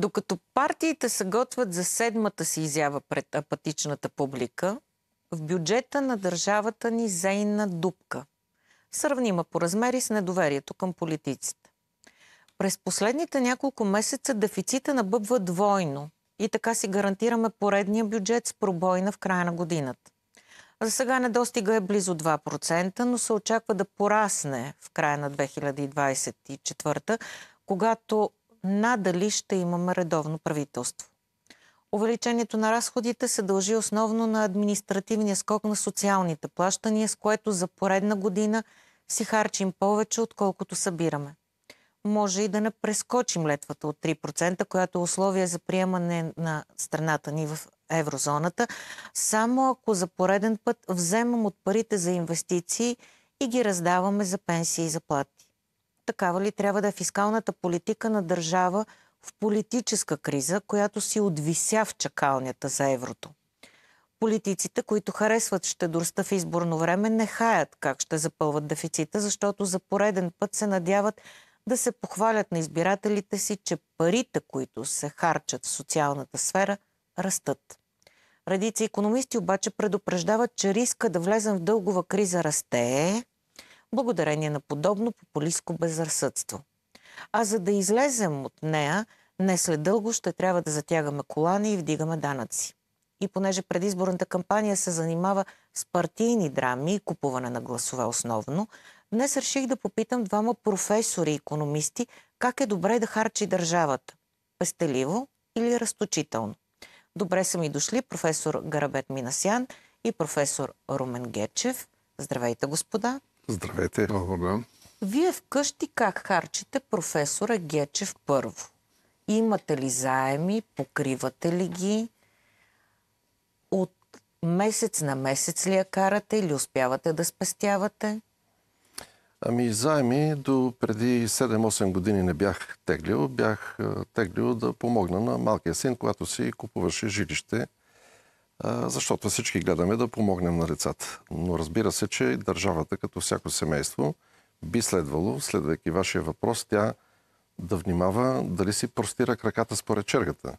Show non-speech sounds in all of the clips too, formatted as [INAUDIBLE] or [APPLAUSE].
Докато партиите се готвят за седмата си изява пред апатичната публика, в бюджета на държавата ни зейна дупка, сравнима по размери с недоверието към политиците. През последните няколко месеца дефицита набъбва двойно и така си гарантираме поредния бюджет с пробойна в края на годината. За сега недостига е близо 2%, но се очаква да порасне в края на 2024, когато надали ще имаме редовно правителство. Увеличението на разходите се дължи основно на административния скок на социалните плащания, с което за поредна година си харчим повече, отколкото събираме. Може и да не прескочим летвата от 3%, която е условие за приемане на страната ни в еврозоната, само ако за пореден път вземам от парите за инвестиции и ги раздаваме за пенсии и заплати. Такава ли трябва да е фискалната политика на държава в политическа криза, която си отвися в чакалнята за еврото? Политиците, които харесват щедростта в изборно време, не хаят как ще запълват дефицита, защото за пореден път се надяват да се похвалят на избирателите си, че парите, които се харчат в социалната сфера, растат. Редици економисти обаче предупреждават, че риска да влезем в дългова криза расте, благодарение на подобно популистско безразсъдство. А за да излезем от нея, не след дълго ще трябва да затягаме колани и вдигаме данъци. И понеже предизборната кампания се занимава с партийни драми и купуване на гласове основно, днес реших да попитам двама професори и економисти как е добре да харчи държавата. Пестеливо или разточително. Добре са ми дошли професор Гарабет Минасян и професор Румен Гечев. Здравейте, господа! Здравейте. Благодаря. Вие вкъщи как харчите професора Гечев първо? Имате ли заеми? Покривате ли ги? От месец на месец ли я карате или успявате да спестявате? Ами заеми до преди 7-8 години не бях теглил. Бях теглил да помогна на малкия син, когато си купуваше жилище защото всички гледаме да помогнем на децата. Но разбира се, че държавата, като всяко семейство, би следвало, следвайки вашия въпрос, тя да внимава дали си простира краката според чергата.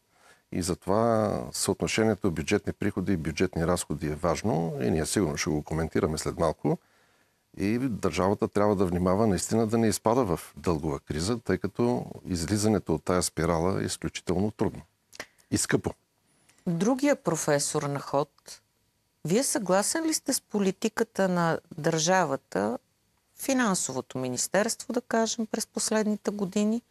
И затова съотношението бюджетни приходи и бюджетни разходи е важно и ние сигурно ще го коментираме след малко. И държавата трябва да внимава наистина да не изпада в дългова криза, тъй като излизането от тая спирала е изключително трудно и скъпо. Другия професор на ход, вие съгласен ли сте с политиката на държавата, финансовото министерство, да кажем, през последните години,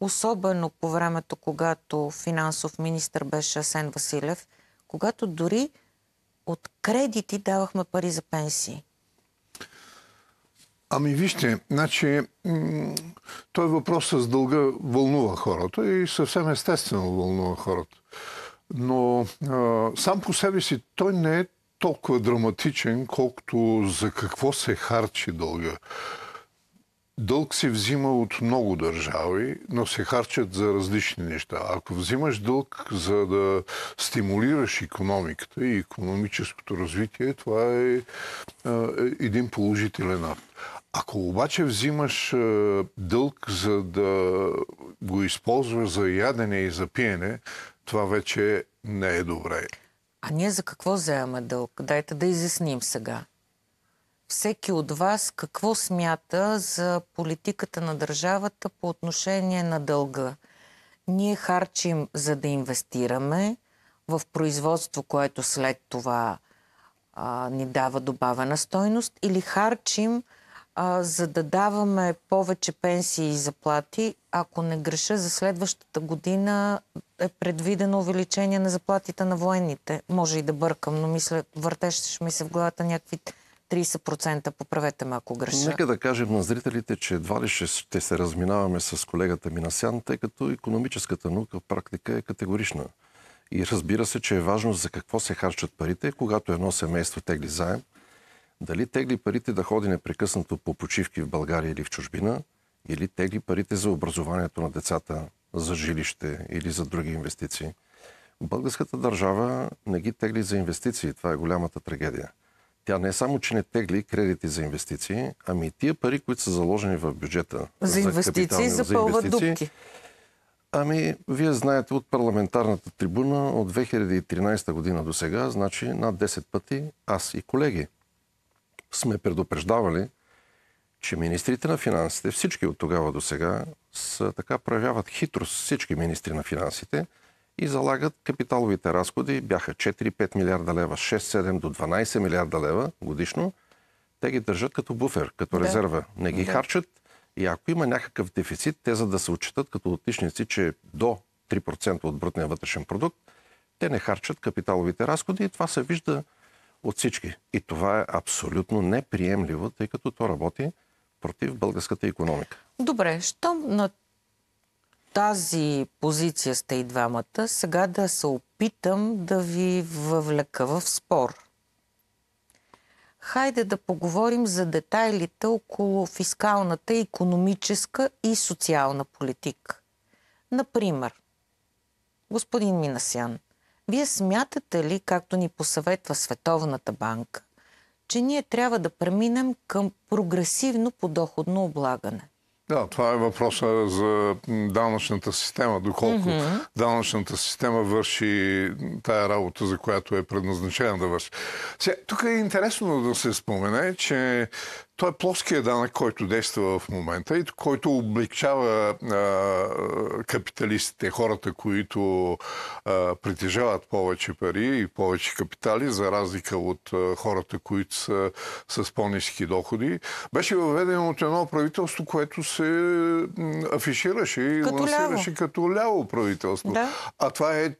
особено по времето, когато финансов министр беше Асен Василев, когато дори от кредити давахме пари за пенсии? Ами вижте, значи, той въпрос с дълга вълнува хората и съвсем естествено вълнува хората но а, сам по себе си той не е толкова драматичен, колкото за какво се харчи дълга. Дълг се взима от много държави, но се харчат за различни неща. Ако взимаш дълг за да стимулираш економиката и економическото развитие, това е един положителен акт. Ако обаче взимаш дълг за да го използваш за ядене и за пиене, това вече не е добре. А ние за какво вземаме дълг? Дайте да изясним сега. Всеки от вас какво смята за политиката на държавата по отношение на дълга? Ние харчим за да инвестираме в производство, което след това а, ни дава добавена стойност, или харчим а, за да даваме повече пенсии и заплати, ако не греша, за следващата година е предвидено увеличение на заплатите на военните. Може и да бъркам, но мисля, въртеше ми се в главата някакви 30%. Поправете ме, ако греша. Нека да кажем на зрителите, че едва ли ще се разминаваме с колегата Минасян, тъй като економическата наука в практика е категорична. И разбира се, че е важно за какво се харчат парите, когато едно семейство тегли заем – дали тегли парите да ходи непрекъснато по почивки в България или в чужбина, или тегли парите за образованието на децата, за жилище или за други инвестиции. Българската държава не ги тегли за инвестиции. Това е голямата трагедия. Тя не е само, че не тегли кредити за инвестиции, ами и тия пари, които са заложени в бюджета. За инвестиции за запълват за Ами, вие знаете от парламентарната трибуна от 2013 година до сега, значи над 10 пъти аз и колеги сме предупреждавали, че министрите на финансите, всички от тогава до сега, са така проявяват хитрост всички министри на финансите и залагат капиталовите разходи. Бяха 4-5 милиарда лева, 6-7 до 12 милиарда лева годишно. Те ги държат като буфер, като да. резерва. Не ги да. харчат. И ако има някакъв дефицит, те за да се отчитат като отличници, че до 3% от брутния вътрешен продукт, те не харчат капиталовите разходи и това се вижда от всички. И това е абсолютно неприемливо, тъй като то работи против българската економика. Добре, щом на тази позиция сте и двамата, сега да се опитам да ви въвлека в спор. Хайде да поговорим за детайлите около фискалната, економическа и социална политика. Например, господин Минасян, вие смятате ли, както ни посъветва Световната банка, че ние трябва да преминем към прогресивно подоходно облагане? Да, това е въпроса за данъчната система, доколко mm-hmm. данъчната система върши тая работа, за която е предназначена да върши. Сега, тук е интересно да се спомене, че той е плоския данък, който действа в момента и който облегчава а, капиталистите, хората, които а, притежават повече пари и повече капитали, за разлика от а, хората, които са с по-низки доходи. Беше въведено от едно правителство, което се афишираше и като лансираше ляво. като ляво правителство. Да. А това е,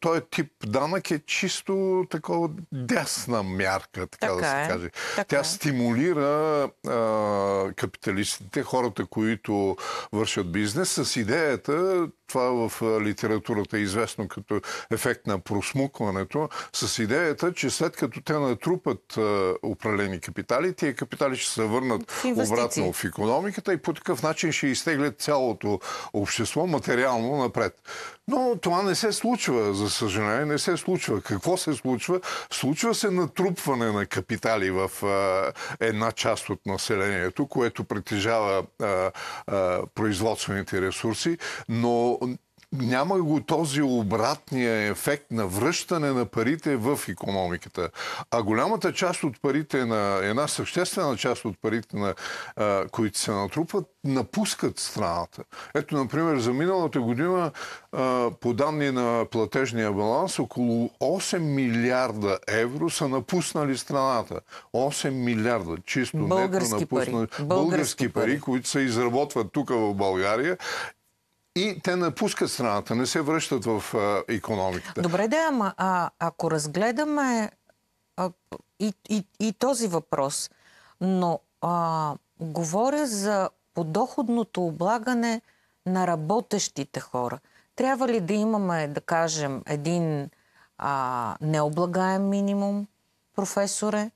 този тип данък е чисто такова дясна мярка, така, така да се е. каже. Така Тя е. стимулира на а, капиталистите, хората, които вършат бизнес, с идеята, това в литературата е известно като ефект на просмукването, с идеята, че след като те натрупат а, управлени капитали, тия капитали ще се върнат Инвестиции. обратно в економиката и по такъв начин ще изтеглят цялото общество материално напред. Но това не се случва, за съжаление, не се случва. Какво се случва? Случва се натрупване на капитали в а, една част от населението, което притежава а, а, производствените ресурси, но няма го този обратния ефект на връщане на парите в економиката. А голямата част от парите на една съществена част от парите, на, а, които се натрупват, напускат страната. Ето, например, за миналата година, а, по данни на платежния баланс, около 8 милиарда евро са напуснали страната. 8 милиарда, чисто български нето напуснали. Пари. Български, български пари, пари, които се изработват тук в България и те напускат страната, не се връщат в а, економиката. Добре да, ама а, ако разгледаме а, и, и, и този въпрос, но а, говоря за подоходното облагане на работещите хора. Трябва ли да имаме, да кажем, един а, необлагаем минимум, професоре,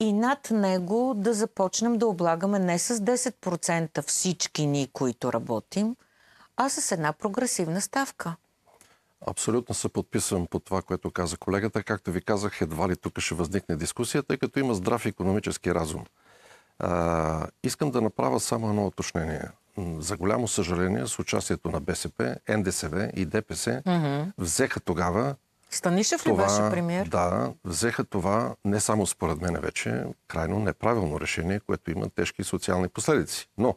и над него да започнем да облагаме не с 10% всички ние, които работим, а с една прогресивна ставка. Абсолютно се подписвам по това, което каза колегата. Както ви казах, едва ли тук ще възникне дискусия, тъй като има здрав економически разум. А, искам да направя само едно уточнение. За голямо съжаление, с участието на БСП, НДСВ и ДПС mm-hmm. взеха тогава. Станишев ли беше премьер? Да, взеха това не само според мен вече крайно неправилно решение, което има тежки социални последици. Но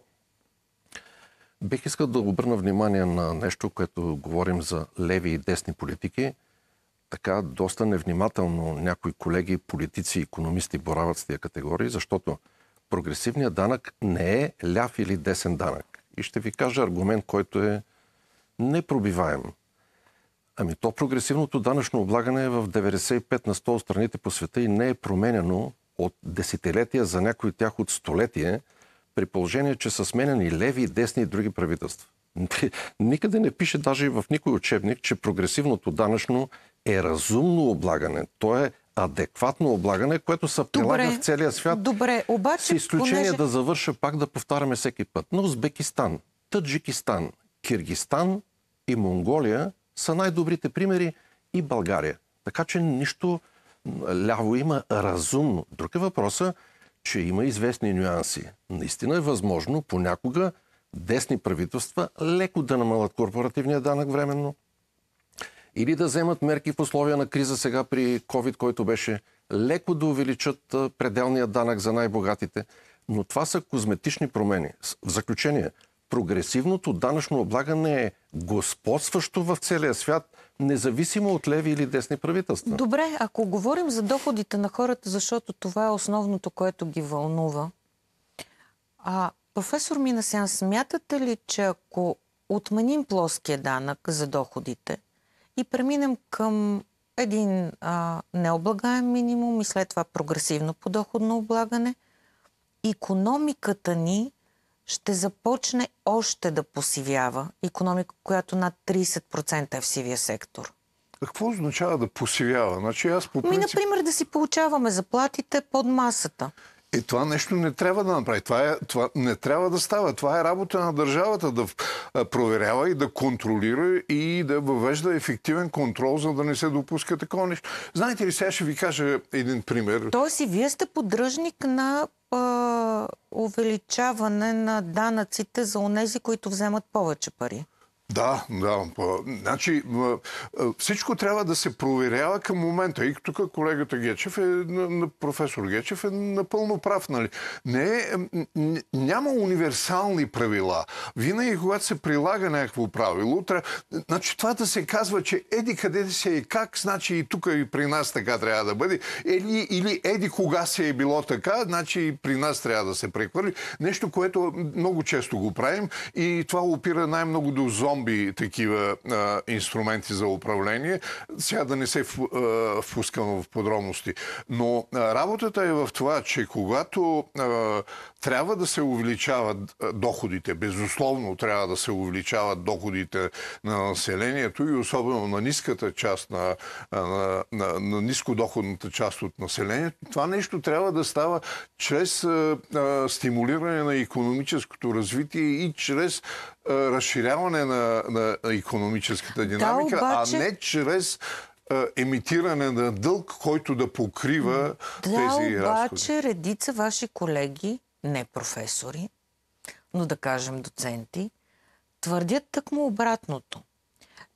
Бих искал да обърна внимание на нещо, което говорим за леви и десни политики. Така доста невнимателно някои колеги, политици, економисти борават с тия категории, защото прогресивният данък не е ляв или десен данък. И ще ви кажа аргумент, който е непробиваем. Ами то прогресивното данъчно облагане е в 95 на 100 от страните по света и не е променено от десетилетия, за някои от тях от столетие – при положение, че са сменени леви, десни и други правителства. [LAUGHS] Никъде не пише, даже и в никой учебник, че прогресивното данъчно е разумно облагане. То е адекватно облагане, което се прилага Добре. в целия свят. Добре, обаче... С изключение понеже... да завърша пак да повтаряме всеки път. Но Узбекистан, Таджикистан, Киргистан и Монголия са най-добрите примери и България. Така че нищо ляво има разумно. Друг е въпросът, че има известни нюанси. Наистина е възможно понякога десни правителства леко да намалят корпоративния данък временно или да вземат мерки в условия на криза сега при COVID, който беше леко да увеличат пределния данък за най-богатите. Но това са козметични промени. В заключение – прогресивното данъчно облагане е господстващо в целия свят, независимо от леви или десни правителства. Добре, ако говорим за доходите на хората, защото това е основното, което ги вълнува, а, професор Минасян, смятате ли, че ако отменим плоския данък за доходите и преминем към един а, необлагаем минимум и след това прогресивно подоходно облагане, економиката ни ще започне още да посивява економика, която над 30% е в сивия сектор. А какво означава да посивява? Значи аз по принцип... Ми, например, да си получаваме заплатите под масата. И е, това нещо не трябва да направи. Това, е, това не трябва да става. Това е работа на държавата да проверява и да контролира и да въвежда ефективен контрол, за да не се допуска такова нещо. Знаете ли, сега ще ви кажа един пример. Тоест и вие сте поддръжник на а, увеличаване на данъците за онези, които вземат повече пари. Да, да. Значи, всичко трябва да се проверява към момента. И тук колегата Гечев е, професор Гечев е напълно прав. Нали? Не, е, няма универсални правила. Винаги, когато се прилага някакво правило, трябва... значи това да се казва, че еди къде се е как, значи и тук и при нас така трябва да бъде. Или, или еди кога се е било така, значи и при нас трябва да се прехвърли. Нещо, което много често го правим и това опира най-много до зона зомби такива а, инструменти за управление. Сега да не се впускам в подробности. Но а, работата е в това, че когато а, трябва да се увеличават доходите, безусловно трябва да се увеличават доходите на населението и особено на ниската част на, на, на, на нискодоходната част от населението, това нещо трябва да става чрез а, а, стимулиране на економическото развитие и чрез е, разширяване на, на економическата динамика, да, обаче... а не чрез емитиране на дълг, който да покрива да, тези разходи. Да, обаче редица ваши колеги, не професори, но да кажем доценти, твърдят тъкмо обратното,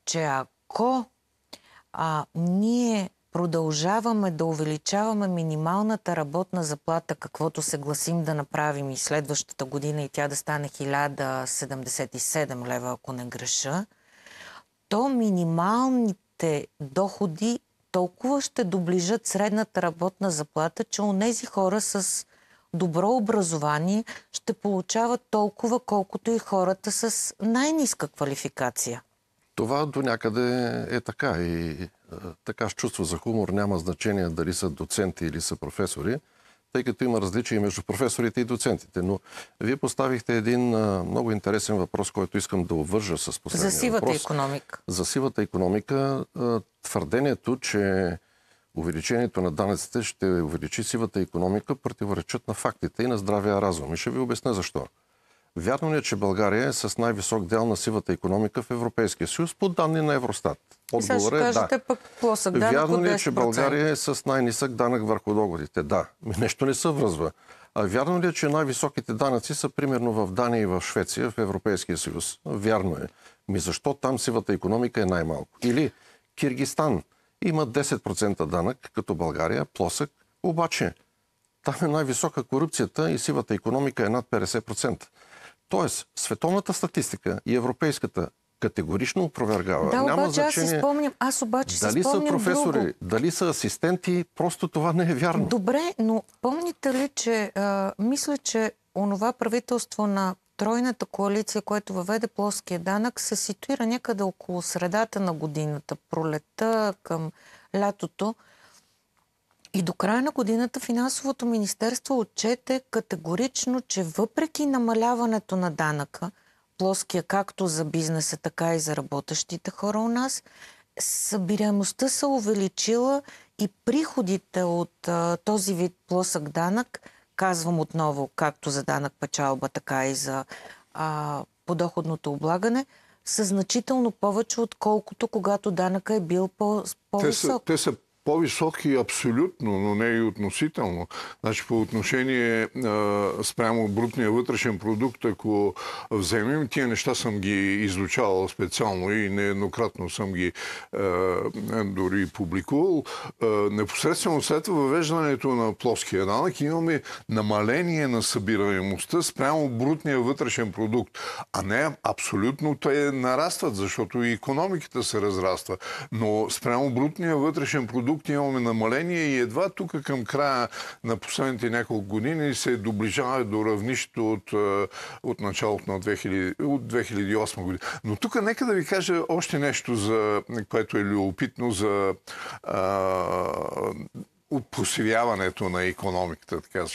че ако а, ние продължаваме да увеличаваме минималната работна заплата, каквото се гласим да направим и следващата година и тя да стане 1077 лева, ако не греша, то минималните доходи толкова ще доближат средната работна заплата, че онези хора с добро образование ще получават толкова, колкото и хората с най-низка квалификация. Това до някъде е така и така с чувство за хумор няма значение дали са доценти или са професори, тъй като има различия между професорите и доцентите. Но вие поставихте един а, много интересен въпрос, който искам да обвържа с последния За сивата въпрос. економика. За сивата економика а, твърдението, че увеличението на данъците ще увеличи сивата економика, противоречат на фактите и на здравия разум. И ще ви обясня защо. Вярно ли е, че България е с най-висок дел на сивата економика в Европейския съюз по данни на Евростат? Отговор е да. Пък плосък Вярно ли е, че България е с най-нисък данък върху доходите? Да. [LAUGHS] Нещо не се връзва. А вярно ли е, че най-високите данъци са примерно в Дания и в Швеция, в Европейския съюз? Вярно е. Ми защо там сивата економика е най-малко? Или Киргистан има 10% данък, като България, е плосък, обаче там е най-висока корупцията и сивата економика е над 50%. Тоест, световната статистика и европейската категорично опровергава. Да, Няма обаче значение, аз си спомням, аз обаче дали си спомням са професори, друго. дали са асистенти, просто това не е вярно. Добре, но помните ли, че а, мисля, че онова правителство на тройната коалиция, което въведе плоския данък, се ситуира някъде около средата на годината, пролета към лятото. И до края на годината Финансовото министерство отчете категорично, че въпреки намаляването на данъка, плоския както за бизнеса, така и за работещите хора у нас, събираемостта се увеличила и приходите от а, този вид плосък данък, казвам отново, както за данък печалба, така и за а, подоходното облагане, са значително повече, отколкото когато данъка е бил по- по-висок. Те са, те са по-високи абсолютно, но не и относително. Значи по отношение а, спрямо брутния вътрешен продукт, ако вземем, тия неща съм ги изучавал специално и нееднократно съм ги а, дори публикувал. непосредствено след въвеждането на плоския данък имаме намаление на събираемостта спрямо брутния вътрешен продукт. А не абсолютно те нарастват, защото и економиката се разраства. Но спрямо брутния вътрешен продукт продукт имаме намаление и едва тук към края на последните няколко години се доближава до равнището от, е, от началото на 2000, от 2008 година. Но тук нека да ви кажа още нещо, за, което е любопитно за а, е, посивяването на економиката. Така.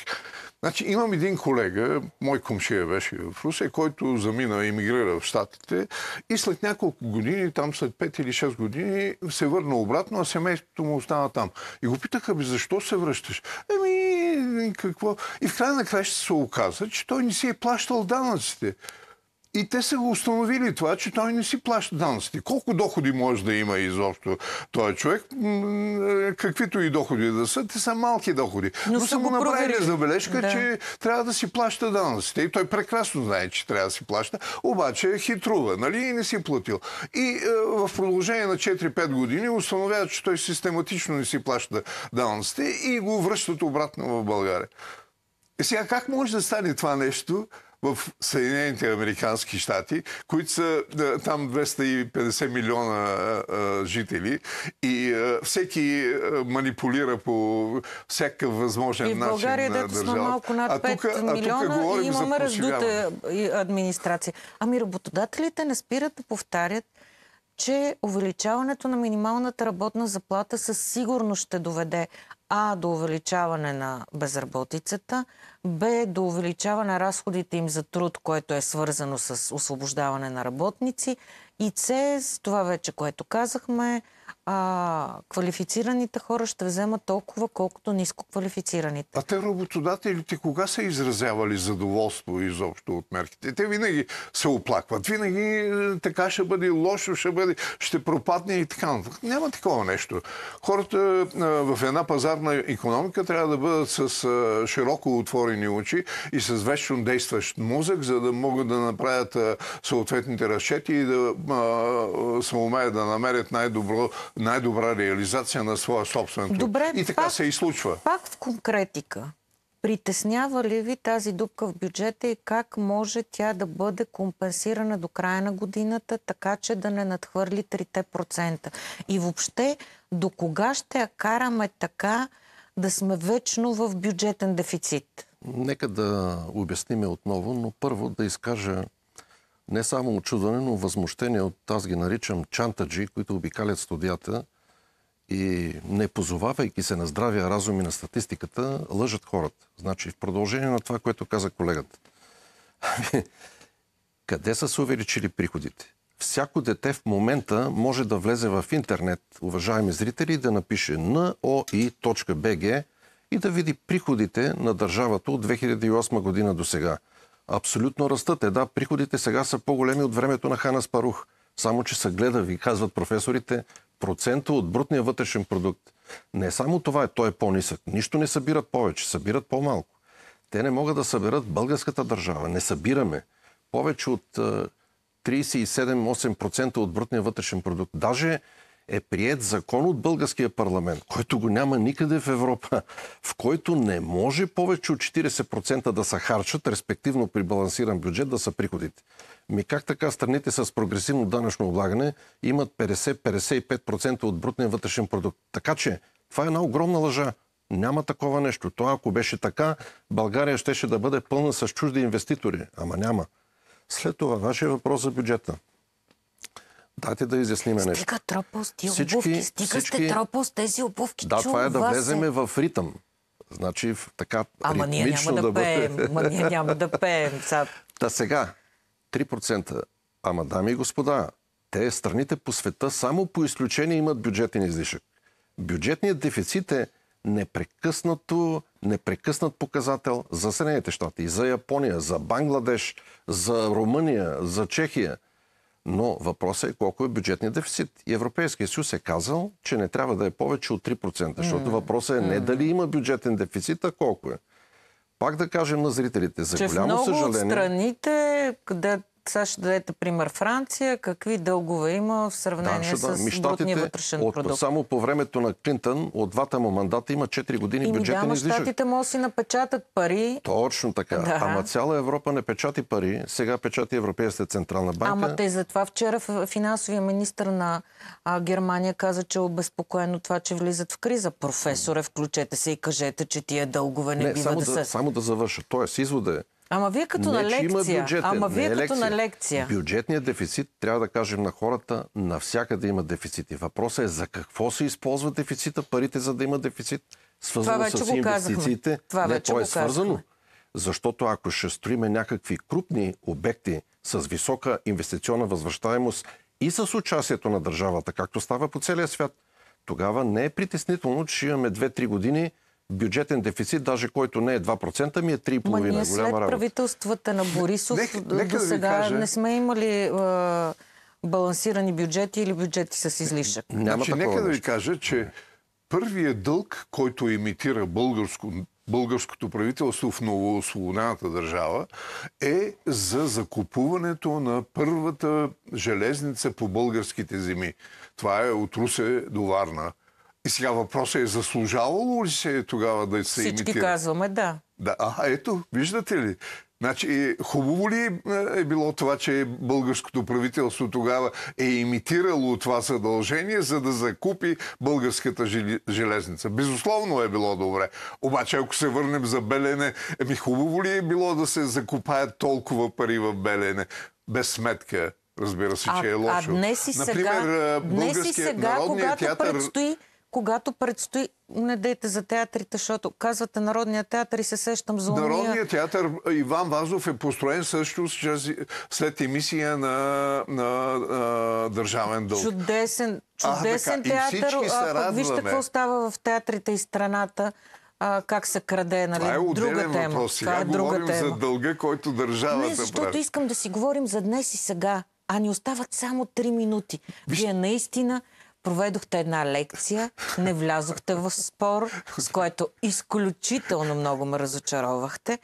Значи имам един колега, мой комшия беше в Русия, който замина, емигрира в Штатите и след няколко години, там след 5 или 6 години, се върна обратно, а семейството му остана там. И го питаха, би, защо се връщаш? Еми, какво? И в края на края ще се оказа, че той не си е плащал данъците. И те са го установили това, че той не си плаща данъците. Колко доходи може да има изобщо този човек, е, каквито и доходи да са, те са малки доходи. Но, Но са му направили забележка, да. че трябва да си плаща данъците. И той прекрасно знае, че трябва да си плаща, обаче е хитрува, нали? И не си е платил. И е, в продължение на 4-5 години установяват, че той систематично не си плаща данъците и го връщат обратно в България. И е, Сега как може да стане това нещо? в Съединените Американски щати, които са е, там 250 милиона е, е, жители и всеки манипулира по всякакъв възможен начин. И в България, дето сме малко над 5 милиона, и имаме раздута администрация. Ами работодателите не спират да повтарят, че увеличаването на минималната работна заплата със сигурност ще доведе а до увеличаване на безработицата, Б до увеличаване на разходите им за труд, което е свързано с освобождаване на работници и С, това вече, което казахме, а, квалифицираните хора ще вземат толкова, колкото ниско квалифицираните. А те работодателите кога са изразявали задоволство изобщо от мерките? Те винаги се оплакват. Винаги е, така ще бъде лошо, ще бъде, ще пропадне и така. Няма такова нещо. Хората е, в една пазарна економика трябва да бъдат с е, широко отворени очи и с вечно действащ мозък, за да могат да направят съответните разчети и да се умеят да намерят най-добро най-добра реализация на своя собствен труд. Добре, и така пак, се и случва. Пак в конкретика. Притеснява ли ви тази дупка в бюджета и как може тя да бъде компенсирана до края на годината, така че да не надхвърли 3%? И въобще, до кога ще я караме така да сме вечно в бюджетен дефицит? Нека да обясниме отново, но първо да изкажа не само очудване, но възмущение от, аз ги наричам чантаджи, които обикалят студията и не позовавайки се на здравия разум и на статистиката, лъжат хората. Значи, в продължение на това, което каза колегата. [LAUGHS] Къде са се увеличили приходите? Всяко дете в момента може да влезе в интернет, уважаеми зрители, да напише noi.bg и да види приходите на държавата от 2008 година до сега – абсолютно растат. Е, да, приходите сега са по-големи от времето на Хана Спарух. Само, че се гледа, ви казват професорите, процента от брутния вътрешен продукт. Не само това е, той е по-нисък. Нищо не събират повече, събират по-малко. Те не могат да съберат българската държава. Не събираме повече от 37-8% е, от брутния вътрешен продукт. Даже е прият закон от българския парламент, който го няма никъде в Европа, [LAUGHS] в който не може повече от 40% да се харчат, респективно при балансиран бюджет да са приходите. Ми как така страните с прогресивно данъчно облагане имат 50-55% от брутния вътрешен продукт? Така че това е една огромна лъжа. Няма такова нещо. То ако беше така, България щеше да бъде пълна с чужди инвеститори. Ама няма. След това, вашия въпрос за бюджета. Дайте да изясниме нещо. Стига тропа с тия всички, обувки. Стига всички... сте с тези обувки. Да, това е да влеземе в ритъм. Значи така Ама ние няма да, да пеем. Ама ние няма да пеем. Са... Та сега, 3%. Ама дами и господа, те страните по света само по изключение имат бюджетен излишък. Бюджетният дефицит е непрекъснато, непрекъснат показател за Съединените щати, за Япония, за Бангладеш, за Румъния, за Чехия – но въпросът е колко е бюджетният дефицит. И Европейския съюз е казал, че не трябва да е повече от 3%, защото въпросът е не дали има бюджетен дефицит, а колко е пак да кажем на зрителите, за че голямо в много съжаление... От страните, къде сега ще дадете пример Франция, какви дългове има в сравнение да, с да. брутния вътрешен от, продукт. Само по времето на Клинтън, от двата му мандата има 4 години и бюджетен да, излишък. Штатите могат да си напечатат пари. Точно така. Да. Ама цяла Европа не печати пари. Сега печати Европейската централна банка. Ама те затова вчера финансовия министр на а, Германия каза, че е обезпокоено това, че влизат в криза. Професоре, включете се и кажете, че тия дългове не, не бива само да, да са... Само да завърша. Тоест, извода е, Ама вие като не, на лекция. Бюджетен, Ама вие е като лекция. на лекция. Бюджетният дефицит, трябва да кажем на хората, навсякъде има дефицити. Въпросът е за какво се използва дефицита, парите за да има дефицит, свързано с инвестициите. Това не, то е свързано. Защото ако ще строиме някакви крупни обекти с висока инвестиционна възвръщаемост и с участието на държавата, както става по целия свят, тогава не е притеснително, че имаме 2-3 години бюджетен дефицит, даже който не е 2%, ми е 3,5%. Ма ние след работа. правителствата на Борисов до, до сега кажа... не сме имали а, балансирани бюджети или бюджети с излишък. Няма значи, нека да ви кажа, че първият дълг, който имитира българско, българското правителство в новоосвободената държава, е за закупуването на първата железница по българските земи. Това е от Русе до Варна и сега въпросът е заслужавало ли се е тогава да се Всички имитира? Всички казваме да. Да, а ето, виждате ли? Значи, е, хубаво ли е, е било това, че българското правителство тогава е имитирало това задължение, за да закупи българската железница? Безусловно е било добре. Обаче, ако се върнем за Белене, еми хубаво ли е било да се закупаят толкова пари в Белене? Без сметка, разбира се, че е лошо. А днес и сега, Например, днес и сега когато театър... предстои когато предстои... Не дейте за театрите, защото казвате Народния театър и се сещам за уния. Народният театър Иван Вазов е построен също след емисия на, на, на Държавен дълг. Чудесен, чудесен а, театър. А, вижте какво става в театрите и страната а, как се краде, нали? Това е отделен друга тема. въпрос. Сега Това е друга говорим тема. за дълга, който държавата Не, защото прави. искам да си говорим за днес и сега. А ни остават само 3 минути. Виж... Вие наистина проведохте една лекция, не влязохте в спор, с което изключително много ме разочаровахте.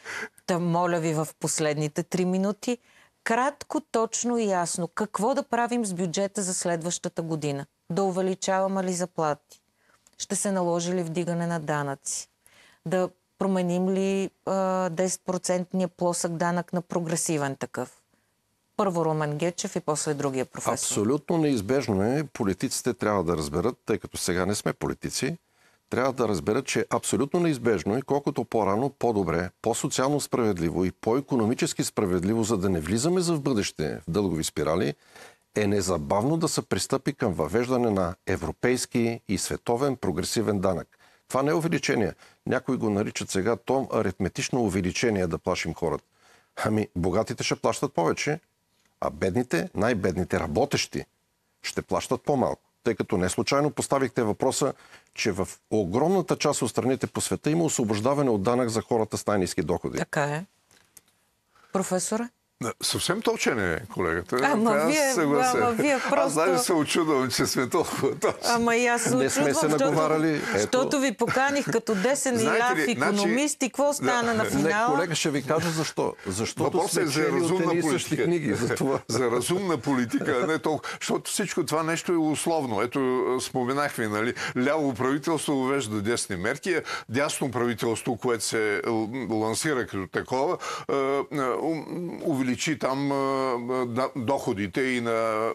Та моля ви в последните три минути, кратко, точно и ясно, какво да правим с бюджета за следващата година? Да увеличаваме ли заплати? Ще се наложи ли вдигане на данъци? Да променим ли 10 плосък данък на прогресивен такъв? първо Румен Гечев и после другия професор? Абсолютно неизбежно е. Политиците трябва да разберат, тъй като сега не сме политици, трябва да разберат, че абсолютно неизбежно и е, колкото по-рано, по-добре, по-социално справедливо и по-економически справедливо, за да не влизаме за в бъдеще в дългови спирали, е незабавно да се пристъпи към въвеждане на европейски и световен прогресивен данък. Това не е увеличение. Някои го наричат сега том аритметично увеличение да плашим хората. Ами, богатите ще плащат повече, а бедните, най-бедните работещи, ще плащат по-малко. Тъй като не случайно поставихте въпроса, че в огромната част от страните по света има освобождаване от данък за хората с най-низки доходи. Така е. Професора? Съвсем точен е колегата. Ама вие, се ама вие просто... Аз даже се очудвам, че сме толкова точни. Ама и аз се очудвам, Не сме се наговарали. Защото ви поканих като десен и ляв економист значи- и какво стана на финала? Не, колега, ще ви кажа защо. Защото Въпросът сме е за разумна политика. книги. За, това. [LAUGHS] за разумна политика, а не толкова. Защото всичко това нещо е условно. Ето, споменах ви, нали? Ляво правителство увежда десни мерки, дясно правителство, което се е, лансира като такова, увеличава увеличи там доходите и на...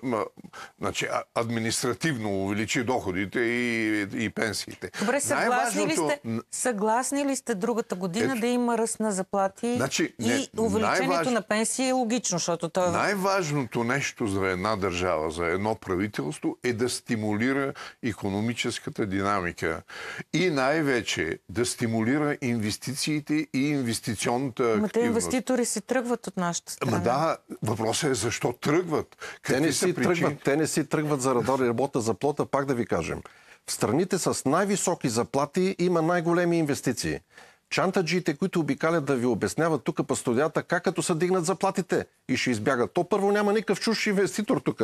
Значи, административно увеличи доходите и, и пенсиите. Добре, съгласни ли, сте, съгласни ли сте другата година е, да има ръст на заплати значи, не, и увеличението на пенсии е логично, защото той е... Най-важното нещо за една държава, за едно правителство е да стимулира економическата динамика и най-вече да стимулира инвестициите и инвестиционната активност. Ма те инвеститори си тръгват от нашата страна. Ама да, въпросът е защо тръгват. Какви те не, си причин? тръгват те не си тръгват за радар и работа за плота, пак да ви кажем. В страните с най-високи заплати има най-големи инвестиции. Чантаджиите, които обикалят да ви обясняват тук по студията, как като се дигнат заплатите и ще избягат. То първо няма никакъв чуш инвеститор тук.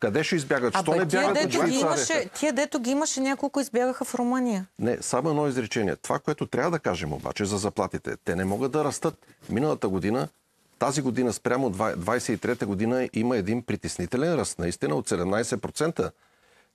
Къде ще избягат? Що не бягат дето ги имаше, Тия дето ги имаше, няколко избягаха в Румъния. Не, само едно изречение. Това, което трябва да кажем обаче за заплатите, те не могат да растат. Миналата година тази година спрямо 23-та година има един притеснителен ръст, наистина от 17%.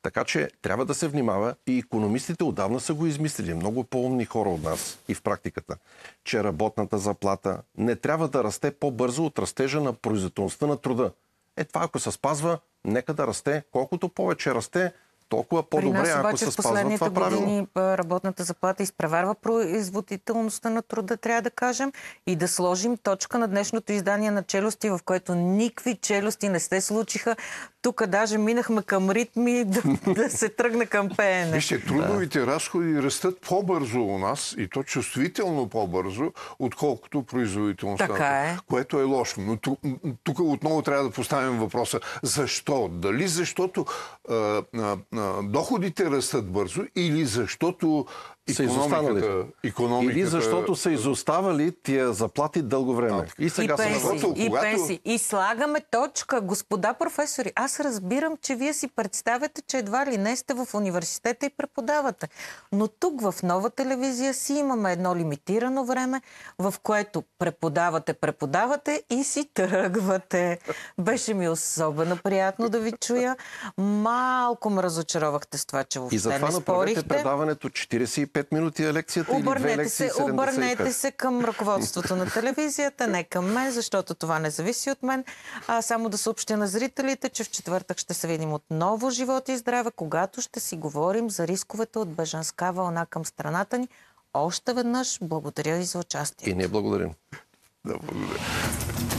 Така че трябва да се внимава и економистите отдавна са го измислили, много по-умни хора от нас и в практиката, че работната заплата не трябва да расте по-бързо от растежа на производителността на труда. Е това ако се спазва, нека да расте. Колкото повече расте, толкова по-добре, нас, обаче, ако се спазва това правило. години работната заплата изпреварва производителността на труда, трябва да кажем, и да сложим точка на днешното издание на челюсти, в което никакви челюсти не се случиха тук даже минахме към ритми [LAUGHS] да, да се тръгне към пеене. Вижте, трудовите да. разходи растат по-бързо у нас и то чувствително по-бързо, отколкото производителността. Така е. Което е лошо. Но тук отново трябва да поставим въпроса защо? Дали защото а, а, а, доходите растат бързо или защото са Економиката... Или защото са изоставали тия заплати дълго време. Да, и сега и пенсии, са работил, и пенсии. И слагаме точка. Господа професори, аз разбирам, че вие си представяте, че едва ли не сте в университета и преподавате. Но тук в нова телевизия си имаме едно лимитирано време, в което преподавате, преподавате и си тръгвате. Беше ми особено приятно да ви чуя. Малко ме разочаровахте с това, че въобще не спорихте. И затова направете предаването 45 5 минути е лекцията обърнете или 2 лекции се, Обърнете се към ръководството на телевизията, не към мен, защото това не зависи от мен. А само да съобщя на зрителите, че в четвъртък ще се видим отново живот и здраве, когато ще си говорим за рисковете от бежанска вълна към страната ни. Още веднъж благодаря ви за участие. И ние благодарим. Да, благодаря.